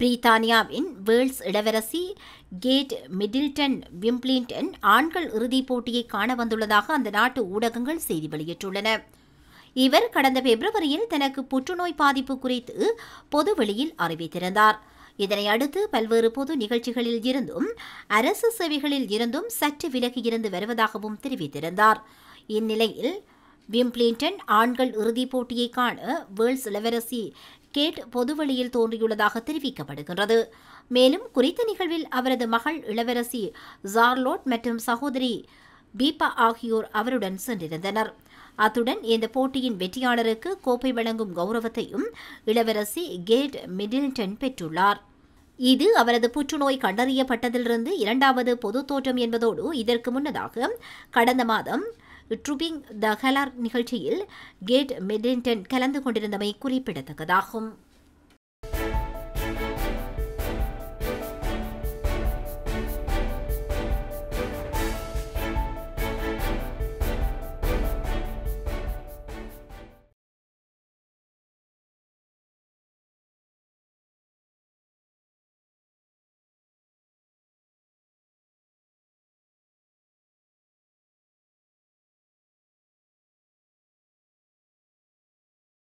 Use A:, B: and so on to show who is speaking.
A: பிரித்தானியாவின் வேர்ல்ஸ் இளவரசி Kate Middleton விம்பிளின்டன் ஆண்கள் இறுதிப் போட்டியை காண வந்துள்ளதாக அந்த நாட்டு ஊடகங்கள் செய்தி வெளியிட்டுள்ளன இவர் கடந்த பிப்ரவரியில் தனக்கு புற்றுநோய் பாதிப்பு குறித்து பொது வெளியில் அறிவித்திருந்தார் இதனை அடுத்து பல்வேறு பொது நிகழ்ச்சிகளில் இருந்தும் அரசு சேவைகளில் இருந்தும் சற்று விலகி இருந்து வருவதாகவும் தெரிவித்திருந்தார் இந்நிலையில் விம்பிளின்டன் ஆண்கள் இறுதிப் போட்டியை காண வேர்ல்ஸ் இளவரசி கேட் பொதுவெளியில் தோன்றியுள்ளதாக தெரிவிக்கப்படுகின்றது மேலும் குறித்த நிகழ்வில் அவரது மகள் இளவரசி ஜார்லோட் மற்றும் சகோதரி பீபா ஆகியோர் அவருடன் சென்றிருந்தனர் அத்துடன் இந்த போட்டியின் வெற்றியாளருக்கு கோப்பை வழங்கும் கௌரவத்தையும் இளவரசி கேட் மிடில்டன் பெற்றுள்ளார் இது அவரது புற்றுநோய் கண்டறியப்பட்டதிலிருந்து இரண்டாவது பொது தோற்றம் என்பதோடு இதற்கு முன்னதாக கடந்த மாதம் ட்ருபிங் த ஹலார் நிகழ்ச்சியில் கேட் மெடின்டன் கலந்து கொண்டிருந்தமை குறிப்பிடத்தக்கதாகும்